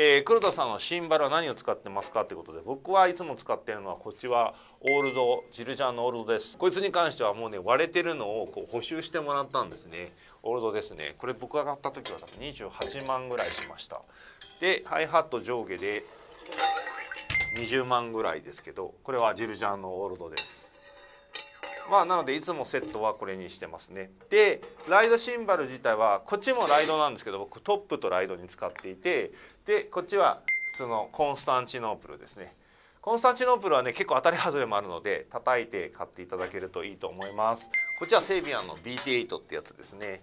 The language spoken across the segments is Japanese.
えー、黒田さんはシンバルは何を使ってますかということで僕はいつも使ってるのはこっちはオールドジルジャンのオールドですこいつに関してはもうね割れてるのをこう補修してもらったんですねオールドですねこれ僕が買った時は多分28万ぐらいしましたでハイハット上下で20万ぐらいですけどこれはジルジャンのオールドですまあなのでいつもセットはこれにしてますねでライドシンバル自体はこっちもライドなんですけど僕トップとライドに使っていてでこっちはそのコンスタンチノープルですねコンスタンチノープルはね結構当たり外れもあるので叩いて買っていただけるといいと思いますこっちはセビアンの BT8 ってやつですね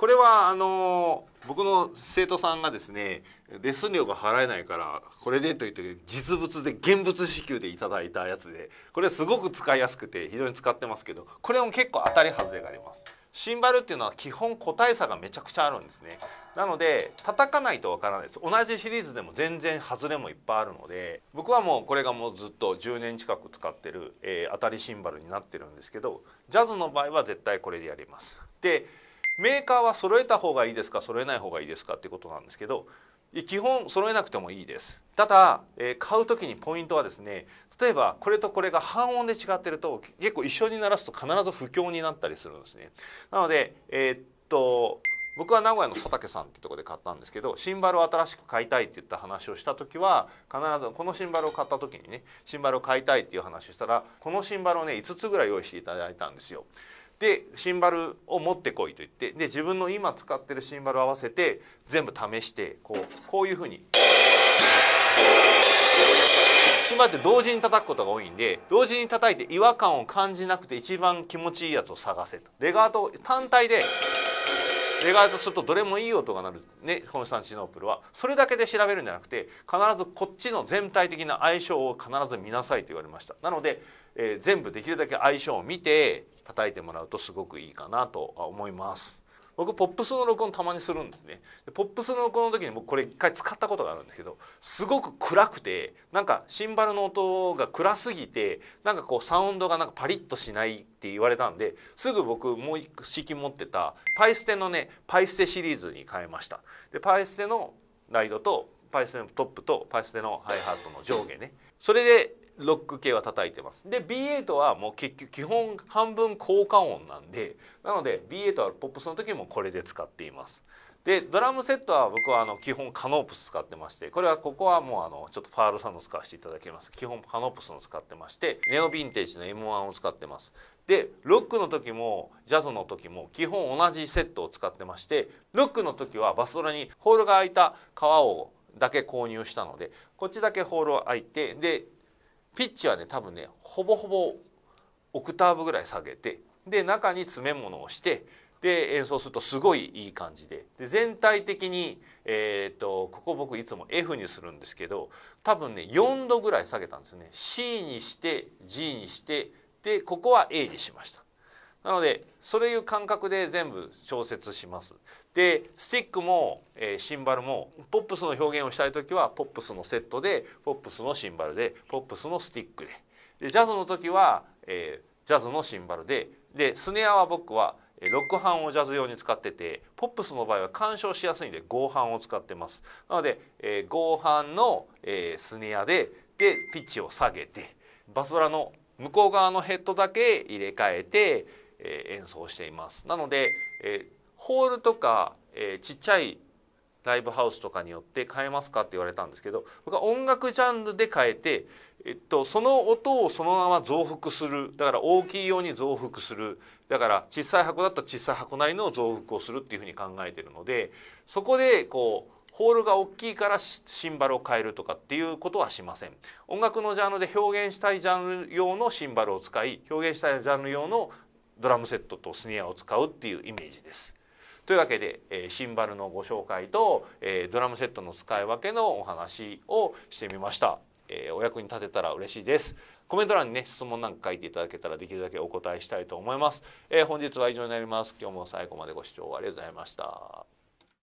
これはあの僕の生徒さんがですねレッスン料が払えないからこれでという時実物で現物支給でいただいたやつでこれすごく使いやすくて非常に使ってますけどこれも結構当たり外れがあります。シンバルっていうのは基本個体差がめちゃくちゃあるんですねなので叩かないとわからないです同じシリーズでも全然外れもいっぱいあるので僕はもうこれがもうずっと10年近く使ってる、えー、当たりシンバルになってるんですけどジャズの場合は絶対これでやりますでメーカーは揃えた方がいいですか揃えない方がいいですかっていうことなんですけど基本揃えなくてもいいですただ、えー、買う時にポイントはですね例えばこれとこれが半音で違ってると結構一緒に鳴らすと必ず不況になったりするんですねなのでえー、っと僕は名古屋の佐竹さんってとこで買ったんですけどシンバルを新しく買いたいって言った話をした時は必ずこのシンバルを買った時にねシンバルを買いたいっていう話をしたらこのシンバルをね5つぐらい用意していただいたんですよ。でシンバルを持ってこいと言ってで自分の今使ってるシンバル合わせて全部試してこうこういうふうに。シンバルって同時に叩くことが多いんで同時に叩いて違和感を感じなくて一番気持ちいいやつを探せと。レガート単体で。メガとするとどれもいい音が鳴る、ね、コンスタンチノープルはそれだけで調べるんじゃなくて必ずこっちの全体的な相性を必ず見なさいと言われましたなので、えー、全部できるだけ相性を見て叩いてもらうとすごくいいかなと思います。僕ポップスの録音たまにするんですねポップスの録音の時に僕これ一回使ったことがあるんですけどすごく暗くてなんかシンバルの音が暗すぎてなんかこうサウンドがなんかパリッとしないって言われたんですぐ僕もう一式持ってたパイステのねパイステシリーズに変えましたでパイステのライドとパイステのトップとパイステのハイハートの上下ねそれでロック系は叩いてますで B8 はもう結局基本半分効果音なんでなので B8 はポップスの時もこれで使っていますでドラムセットは僕はあの基本カノープス使ってましてこれはここはもうあのちょっとファールさんの使わせていただきます基本カノープスの使ってましてネオヴィンテージの M1 を使ってますでロックの時もジャズの時も基本同じセットを使ってましてロックの時はバスドラにホールが開いた革をだけ購入したのでこっちだけホールを開いてでピッチはね多分ねほぼほぼオクターブぐらい下げてで中に詰め物をしてで演奏するとすごいいい感じでで全体的に、えーとここ僕いつも F にするんですけど多分ね4度ぐらい下げたんですね C にして G にしてでここは A にしました。なのでそういう感覚で全部調節します。でスティックも、えー、シンバルもポップスの表現をしたい時はポップスのセットでポップスのシンバルでポップスのスティックででジャズの時は、えー、ジャズのシンバルででスネアは僕はロックをジャズ用に使っててポップスの場合は干渉しやすいんで合半を使ってますなので、えー、合の、えー、スネアででピッチを下げてバスドラの向こう側のヘッドだけ入れ替えてえ演奏していますなので、えホールとか、えちっちゃいライブハウスとかによって変えますかって言われたんですけど僕は音楽ジャンルで変えて、えっと、その音をそのまま増幅するだから大きいように増幅するだから小さい箱だったら小さい箱なりの増幅をするっていうふうに考えてるのでそこでこうホールが大きいからシンバルを変えるとかっていうことはしません音楽のジャンルで表現したいジャンル用のシンバルを使い表現したいジャンル用のドラムセットとスネアを使うっていうイメージです。というわけで、えシンバルのご紹介と、えドラムセットの使い分けのお話をしてみました。えお役に立てたら嬉しいです。コメント欄にね質問なんか書いていただけたらできるだけお答えしたいと思います。え本日は以上になります。今日も最後までご視聴ありがとうございました。